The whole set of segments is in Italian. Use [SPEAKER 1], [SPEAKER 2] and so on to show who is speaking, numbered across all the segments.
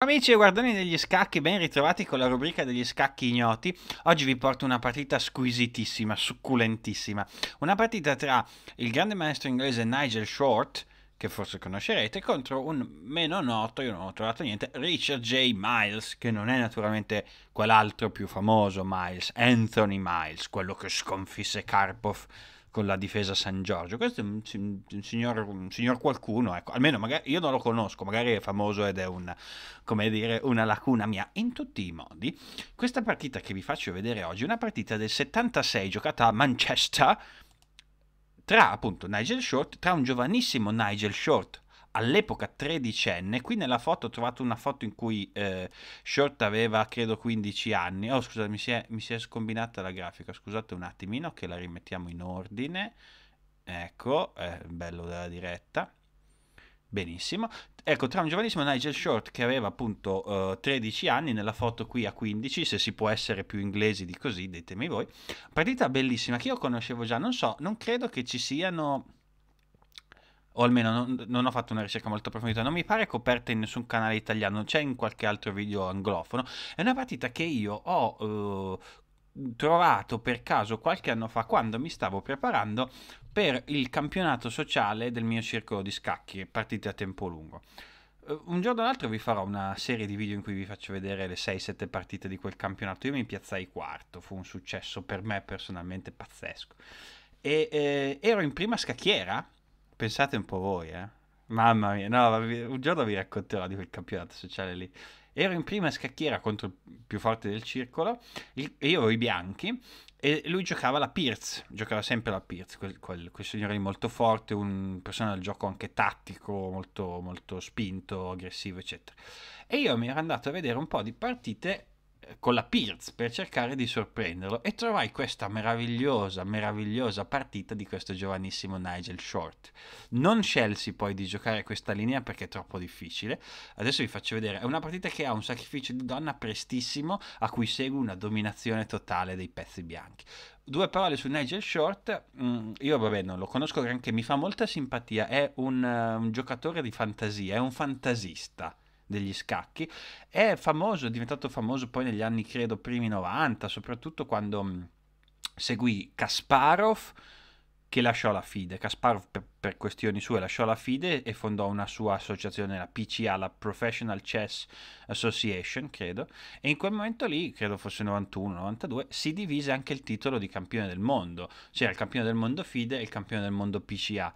[SPEAKER 1] Amici e guardoni degli scacchi, ben ritrovati con la rubrica degli scacchi ignoti. Oggi vi porto una partita squisitissima, succulentissima. Una partita tra il grande maestro inglese Nigel Short, che forse conoscerete, contro un meno noto, io non ho trovato niente, Richard J. Miles, che non è naturalmente quell'altro più famoso Miles, Anthony Miles, quello che sconfisse Karpov con la difesa San Giorgio. Questo è un, un, signor, un signor, qualcuno, ecco. almeno magari, io non lo conosco, magari è famoso ed è un, dire, una lacuna mia. In tutti i modi, questa partita che vi faccio vedere oggi è una partita del 76 giocata a Manchester tra appunto Nigel Short, tra un giovanissimo Nigel Short all'epoca tredicenne. Qui nella foto ho trovato una foto in cui eh, Short aveva credo 15 anni. Oh, scusate, mi si, è, mi si è scombinata la grafica. Scusate un attimino che la rimettiamo in ordine. Ecco, eh, bello della diretta. Benissimo. Ecco, tra un giovanissimo Nigel Short che aveva appunto eh, 13 anni, nella foto qui a 15, se si può essere più inglesi di così, ditemi voi. Partita bellissima che io conoscevo già, non so, non credo che ci siano o almeno non, non, ho fatto una ricerca molto approfondita, non mi pare coperta in nessun canale italiano, c'è in qualche altro video anglofono. È una partita che io ho eh, trovato per caso qualche anno fa quando mi stavo preparando per il campionato sociale del mio circolo di scacchi, partite a tempo lungo eh, un giorno o l'altro vi farò una serie di video in cui vi faccio vedere le 6-7 partite di quel campionato. Io mi piazzai quarto, fu un successo per me personalmente pazzesco. E eh, ero in prima scacchiera Pensate un po' voi, eh. Mamma mia, no, un giorno vi racconterò di quel campionato sociale lì. Ero in prima scacchiera contro il più forte del circolo, io ero i bianchi e lui giocava la Pierce, giocava sempre la Pierce, quel, quel, quel signore lì molto forte, un persona del gioco anche tattico, molto, molto spinto, aggressivo, eccetera. E io mi ero andato a vedere un po' di partite con la Pirz per cercare di sorprenderlo e trovai questa meravigliosa, meravigliosa partita di questo giovanissimo Nigel Short. Non scelsi poi di giocare questa linea perché è troppo difficile. Adesso vi faccio vedere, è una partita che ha un sacrificio di donna prestissimo a cui segue una dominazione totale dei pezzi bianchi due parole su Nigel Short. Mm, io, vabbè, non lo conosco granché, mi fa molta simpatia. È un, eh, un, giocatore di fantasia, è un fantasista degli scacchi. È famoso, è diventato famoso poi negli anni, credo, primi 90, soprattutto quando mm, seguì Kasparov che lasciò la FIDE. Kasparov per, per, questioni sue lasciò la FIDE e fondò una sua associazione, la PCA, la Professional Chess Association, credo, e in quel momento lì, credo fosse 91-92, si divise anche il titolo di campione del mondo. C'era il campione del mondo FIDE e il campione del mondo PCA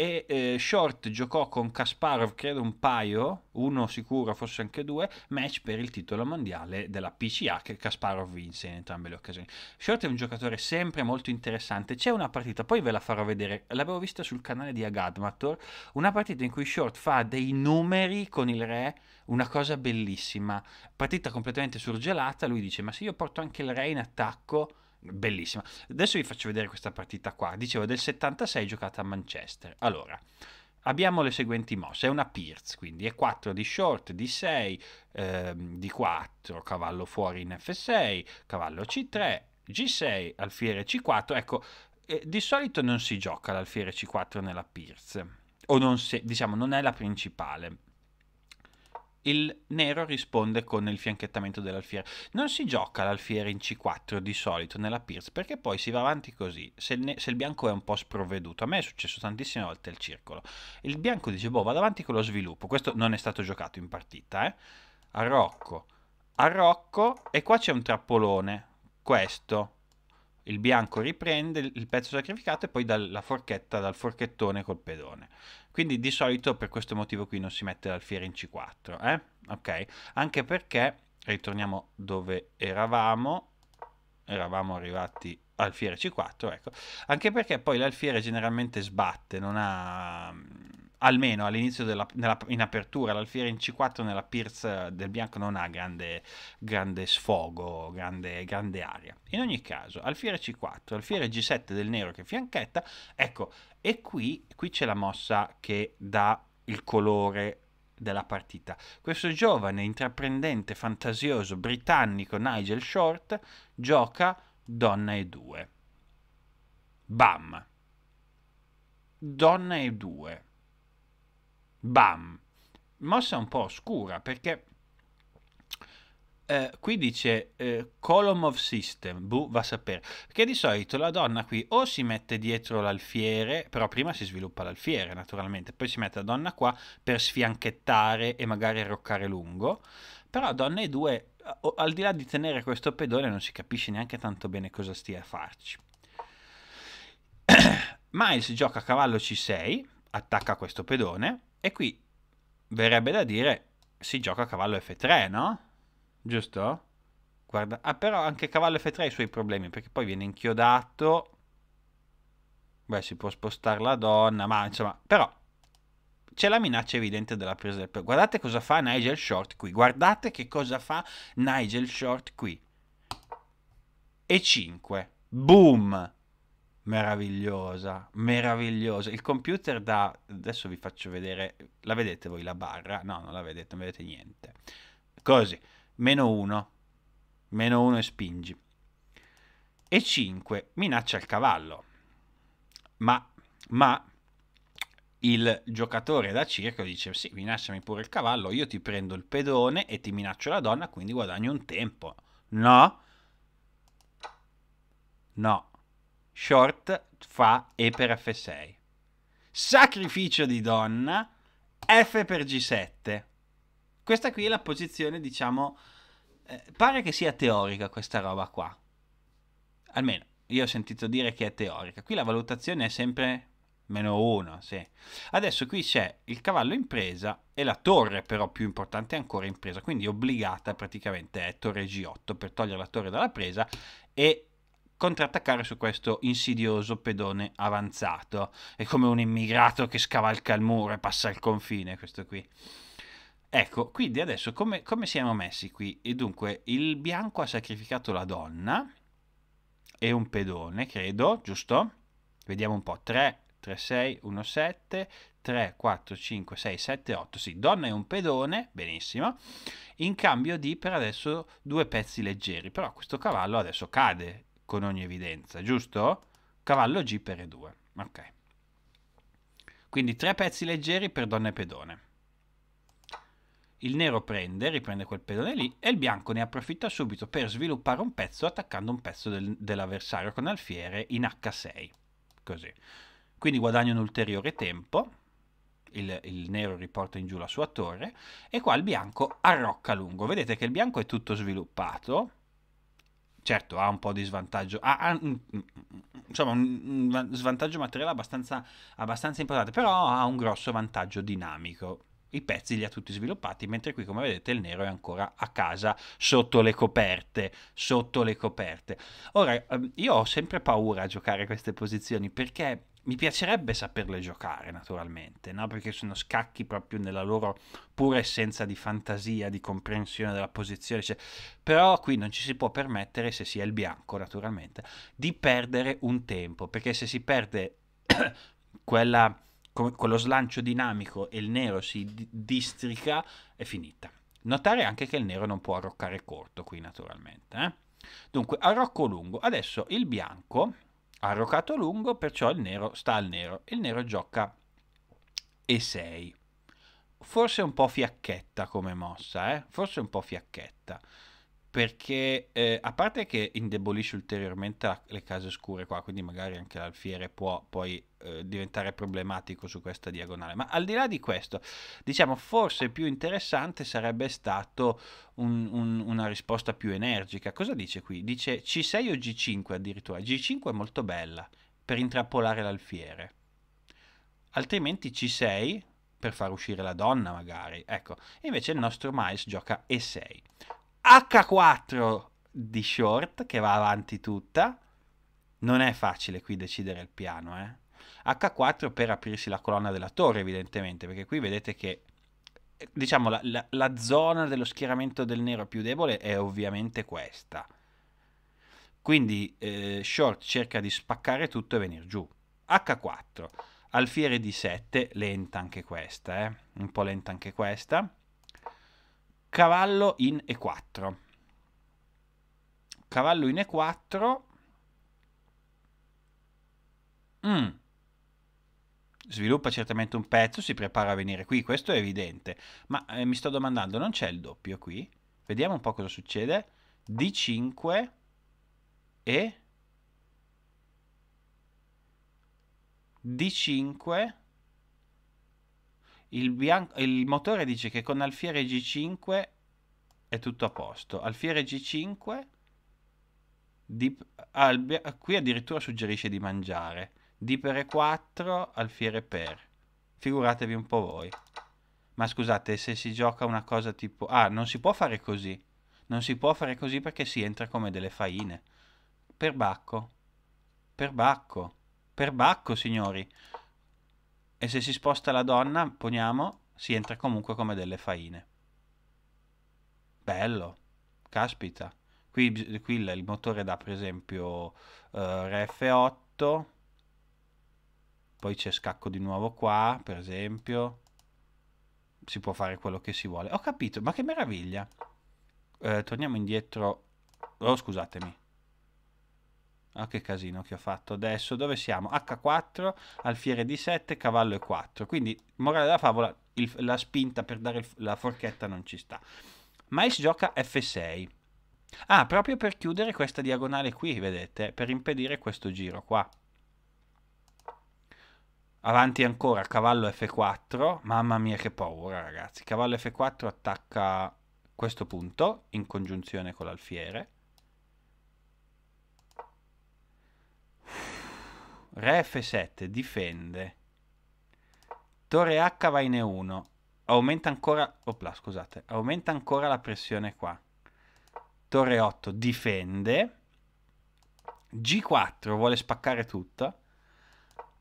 [SPEAKER 1] e eh, Short giocò con Kasparov credo un paio, uno sicuro, forse anche due, match per il titolo mondiale della PCA che Kasparov vinse in entrambe le occasioni. Short è un giocatore sempre molto interessante, c'è una partita, poi ve la farò vedere, l'avevo vista sul canale di Agadmator, una partita in cui Short fa dei numeri con il re, una cosa bellissima, partita completamente surgelata, lui dice ma se io porto anche il re in attacco bellissima. Adesso vi faccio vedere questa partita qua. Dicevo del 76 giocata a Manchester. Allora, abbiamo le seguenti mosse. È una Pierce, quindi è 4 di short, di 6, ehm, di 4, cavallo fuori in F6, cavallo C3, G6, alfiere C4. Ecco, eh, di solito non si gioca l'alfiere C4 nella Pierce. O non se, diciamo, non è la principale il nero risponde con il fianchettamento dell'alfiere. Non si gioca l'alfiere in C4 di solito nella Pierce perché poi si va avanti così. Se, ne, se, il bianco è un po' sprovveduto, a me è successo tantissime volte il circolo. Il bianco dice: Boh, vado avanti con lo sviluppo. Questo non è stato giocato in partita, eh? A Rocco, a Rocco, e qua c'è un trappolone. Questo. Il bianco riprende il pezzo sacrificato e poi dalla forchetta, dal forchettone col pedone. Quindi di solito per questo motivo qui non si mette l'alfiere in C4, eh? Ok? Anche perché, ritorniamo dove eravamo, eravamo arrivati alfiere C4, ecco, anche perché poi l'alfiere generalmente sbatte, non ha almeno all'inizio della, nella, in apertura l'alfiere in C4 nella Pierce del bianco non ha grande, grande sfogo, grande, grande, aria. In ogni caso, alfiere C4, alfiere G7 del nero che fianchetta, ecco, e qui, qui c'è la mossa che dà il colore della partita. Questo giovane, intraprendente, fantasioso, britannico Nigel Short gioca donna e due. Bam! Donna e due Bam! Mossa un po' oscura perché eh, qui dice eh, column of system, boh, va a sapere. Perché di solito la donna qui o si mette dietro l'alfiere, però prima si sviluppa l'alfiere naturalmente, poi si mette la donna qua per sfianchettare e magari arroccare lungo, però donna e due, al di là di tenere questo pedone non si capisce neanche tanto bene cosa stia a farci. Miles gioca a cavallo C6, attacca questo pedone, e qui verrebbe da dire si gioca a cavallo F3, no? Giusto? Guarda, ah, però anche cavallo F3 ha i suoi problemi, perché poi viene inchiodato. Beh, si può spostare la donna, ma insomma, però c'è la minaccia evidente della presa del... Guardate cosa fa Nigel Short qui, guardate che cosa fa Nigel Short qui. E5. Boom! meravigliosa, meravigliosa. Il computer da adesso vi faccio vedere, la vedete voi la barra? No, non la vedete, non vedete niente. Così, meno 1, meno 1 e spingi. E 5 minaccia il cavallo. Ma, ma il giocatore da circo dice sì, minacciami pure il cavallo, io ti prendo il pedone e ti minaccio la donna, quindi guadagno un tempo. No? No, Short fa E per F6. Sacrificio di donna, F per G7. Questa qui è la posizione, diciamo, eh, pare che sia teorica questa roba qua. Almeno, io ho sentito dire che è teorica. Qui la valutazione è sempre meno 1, sì. Adesso qui c'è il cavallo in presa e la torre però più importante ancora in presa, quindi obbligata praticamente è torre G8 per togliere la torre dalla presa e contrattaccare su questo insidioso pedone avanzato. È come un immigrato che scavalca il muro e passa il confine, questo qui. Ecco, quindi adesso come, come siamo messi qui? E dunque, il bianco ha sacrificato la donna e un pedone, credo, giusto? Vediamo un po', 3, 3, 6, 1, 7, 3, 4, 5, 6, 7, 8, sì, donna e un pedone, benissimo, in cambio di per adesso due pezzi leggeri, però questo cavallo adesso cade con ogni evidenza, giusto? Cavallo G per E2. Ok. Quindi tre pezzi leggeri per donna e pedone. Il nero prende, riprende quel pedone lì e il bianco ne approfitta subito per sviluppare un pezzo attaccando un pezzo del, dell'avversario con alfiere in H6. Così. Quindi guadagna un ulteriore tempo, il, il, nero riporta in giù la sua torre e qua il bianco arrocca lungo. Vedete che il bianco è tutto sviluppato, certo ha un po' di svantaggio, ha, ha mm, mm, mm, insomma, un, svantaggio materiale abbastanza, abbastanza importante, però ha un grosso vantaggio dinamico. I pezzi li ha tutti sviluppati, mentre qui, come vedete, il nero è ancora a casa sotto le coperte. Sotto le coperte. Ora, ehm, io ho sempre paura a giocare queste posizioni perché mi piacerebbe saperle giocare naturalmente, no? perché sono scacchi proprio nella loro pura essenza di fantasia, di comprensione della posizione, cioè, però qui non ci si può permettere, se si è il bianco naturalmente, di perdere un tempo, perché se si perde quella, quello slancio dinamico e il nero si d- districa, è finita. Notare anche che il nero non può arroccare corto qui naturalmente. Eh? Dunque, arrocco lungo, adesso il bianco ha Arrocato lungo, perciò il nero sta al nero. Il nero gioca E6. Forse un po' fiacchetta come mossa, eh? Forse un po' fiacchetta perché eh, a parte che indebolisce ulteriormente le case scure qua, quindi magari anche l'alfiere può poi eh, diventare problematico su questa diagonale, ma al di là di questo, diciamo forse più interessante sarebbe stato un, un, una risposta più energica. Cosa dice qui? Dice C6 o G5 addirittura. G5 è molto bella per intrappolare l'alfiere. Altrimenti C6 per far uscire la donna magari. Ecco, invece il nostro mais gioca E6. H4 di short che va avanti tutta. Non è facile qui decidere il piano, eh. H4 per aprirsi la colonna della torre, evidentemente, perché qui vedete che diciamo la, la, la zona dello schieramento del nero più debole è ovviamente questa. Quindi eh, short cerca di spaccare tutto e venire giù. H4. Alfiere di 7 lenta anche questa, eh? un po' lenta anche questa cavallo in E4. Cavallo in E4. Mm. Sviluppa certamente un pezzo, si prepara a venire qui, questo è evidente. Ma eh, mi sto domandando, non c'è il doppio qui? Vediamo un po' cosa succede. D5 e D5 il, bianco, il motore dice che con Alfiere G5 è tutto a posto. Alfiere G5 Deep, ah, qui addirittura suggerisce di mangiare. Di per e 4, alfiere per. Figuratevi un po' voi. Ma scusate, se si gioca una cosa tipo... Ah, non si può fare così. Non si può fare così perché si entra come delle faine. Per Per Bacco. Bacco. Per Bacco, signori e se si sposta la donna, poniamo, si entra comunque come delle faine. Bello, caspita. Qui, qui il motore dà per esempio eh, RF8, poi c'è scacco di nuovo qua, per esempio. Si può fare quello che si vuole. Ho capito, ma che meraviglia. Eh, torniamo indietro. Oh, scusatemi. Ah, che casino che ho fatto adesso. Dove siamo? H4, alfiere di 7, cavallo e 4. Quindi, morale della favola, il, la spinta per dare il, la forchetta non ci sta. Mais gioca F6. Ah, proprio per chiudere questa diagonale qui, vedete, per impedire questo giro qua. Avanti ancora, cavallo F4. Mamma mia che paura, ragazzi. Cavallo F4 attacca questo punto in congiunzione con l'alfiere Re F7, difende. Torre H va in E1. Aumenta ancora... Opla, scusate. Aumenta ancora la pressione qua. Torre 8 difende. G4 vuole spaccare tutto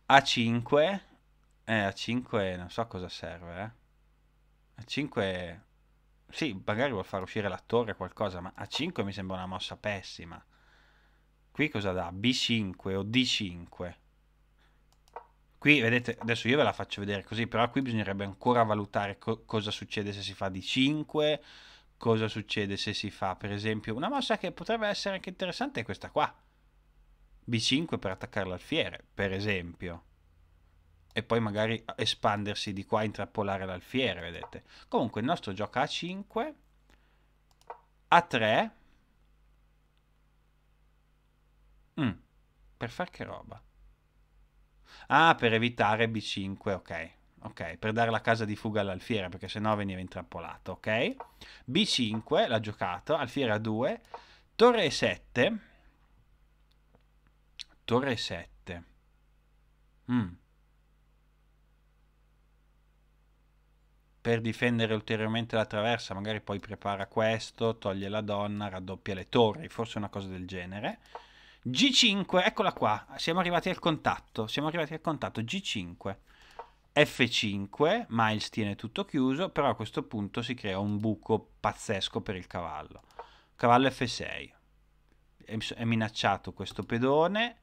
[SPEAKER 1] A5. Eh, A5 non so cosa serve, eh. A5... Sì, magari vuol far uscire la torre qualcosa, ma A5 mi sembra una mossa pessima. Qui cosa dà? B5 o D5? qui vedete, adesso io ve la faccio vedere così, però qui bisognerebbe ancora valutare co- cosa succede se si fa di 5, cosa succede se si fa per esempio una mossa che potrebbe essere anche interessante è questa qua. B5 per attaccare l'alfiere, per esempio. E poi magari espandersi di qua, intrappolare l'alfiere, vedete. Comunque il nostro gioca a 5, a 3. Mm, per far che roba? Ah, per evitare B5, ok. Ok, per dare la casa di fuga all'alfiere, perché sennò veniva intrappolato, ok? B5, l'ha giocato, alfiere a 2, torre 7 torre 7 Mm. Per difendere ulteriormente la traversa, magari poi prepara questo, toglie la donna, raddoppia le torri, forse una cosa del genere. G5, eccola qua, siamo arrivati al contatto, siamo arrivati al contatto G5. F5, Miles tiene tutto chiuso, però a questo punto si crea un buco pazzesco per il cavallo. Cavallo F6. È minacciato questo pedone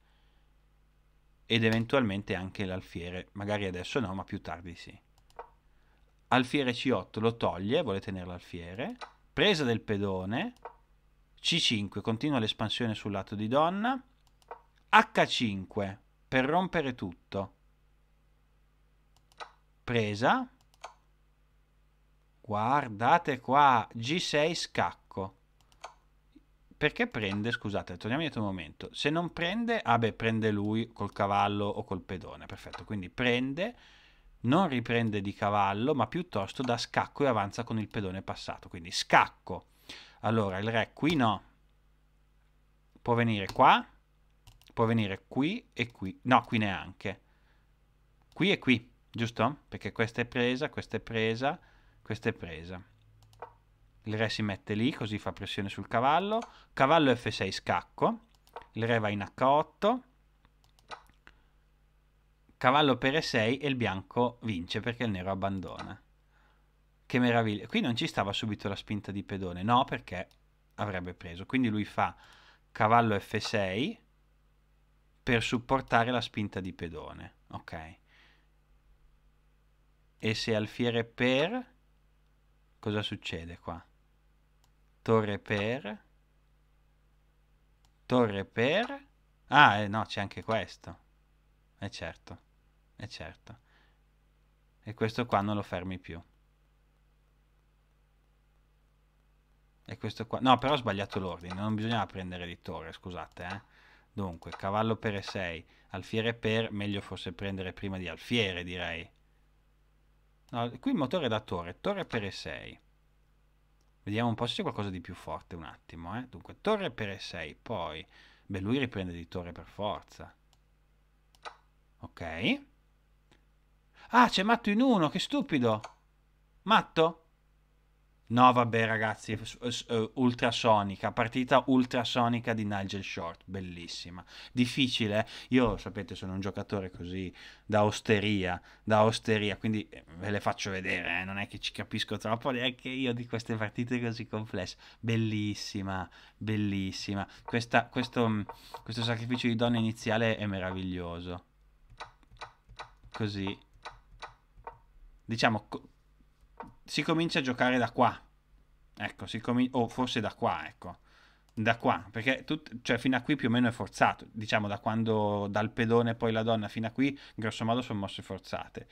[SPEAKER 1] ed eventualmente anche l'alfiere, magari adesso no, ma più tardi sì. Alfiere C8 lo toglie, vuole tenere l'alfiere. Presa del pedone, c5 continua l'espansione sul lato di donna, H5 per rompere tutto, presa, guardate qua, G6 scacco, perché prende, scusate, torniamo indietro un momento, se non prende, ah beh, prende lui col cavallo o col pedone, perfetto, quindi prende, non riprende di cavallo, ma piuttosto da scacco e avanza con il pedone passato, quindi scacco, allora, il re qui no. Può venire qua, può venire qui e qui. No, qui neanche. Qui e qui, giusto? Perché questa è presa, questa è presa, questa è presa. Il re si mette lì, così fa pressione sul cavallo. Cavallo F6 scacco. Il re va in H8. Cavallo per E6 e il bianco vince perché il nero abbandona che meraviglia. Qui non ci stava subito la spinta di pedone, no, perché avrebbe preso. Quindi lui fa cavallo F6 per supportare la spinta di pedone, ok? E se alfiere per... Cosa succede qua? Torre per... Torre per... Ah, eh, no, c'è anche questo. E certo, e certo. E questo qua non lo fermi più. E questo qua. No, però ho sbagliato l'ordine, non bisognava prendere di torre, scusate. Eh. Dunque, cavallo per E6, alfiere per, meglio forse prendere prima di alfiere, direi. No, qui il motore è da torre, torre per E6. Vediamo un po' se c'è qualcosa di più forte un attimo, eh. Dunque, torre per E6, poi... Beh, lui riprende di torre per forza. Ok. Ah, c'è matto in uno, che stupido. Matto? No, vabbè, ragazzi, eh, ultrasonica, partita ultrasonica di Nigel Short, bellissima. Difficile, eh? io sapete, sono un giocatore così da osteria, da osteria, quindi eh, ve le faccio vedere, eh? non è che ci capisco troppo neanche io di queste partite così complesse. Bellissima, bellissima. Questa, questo, mm, questo sacrificio di donna iniziale è meraviglioso. Così. Diciamo, si comincia a giocare da qua. Ecco, com- o forse da qua, ecco. Da qua, perché tut- cioè fino a qui più o meno è forzato, diciamo da quando dal pedone poi la donna fino a qui, grosso modo sono mosse forzate.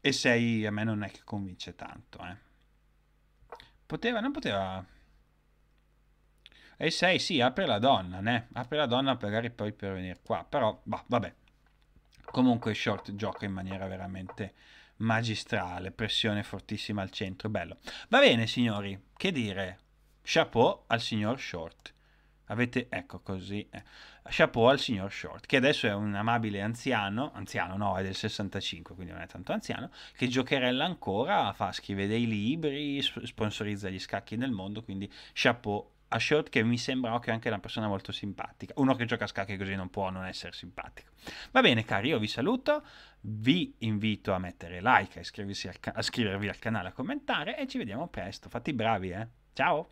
[SPEAKER 1] E 6 a me non è che convince tanto, eh. Poteva, non poteva... E 6 sì, apre la donna, né? Apre la donna magari poi per venire qua, però, bah, vabbè. Comunque Short gioca in maniera veramente magistrale, pressione fortissima al centro, bello. Va bene signori, che dire? Chapeau al signor Short. Avete, ecco così, eh. chapeau al signor Short, che adesso è un amabile anziano, anziano no, è del 65, quindi non è tanto anziano, che giocherella ancora, fa, scrive dei libri, sponsorizza gli scacchi nel mondo, quindi chapeau a Short che mi sembra okay, anche una persona molto simpatica. Uno che gioca a scacchi così non può non essere simpatico. Va bene cari, io vi saluto, vi invito a mettere like, a, al ca- a iscrivervi al canale, a commentare e ci vediamo presto. Fatti bravi, eh. Ciao!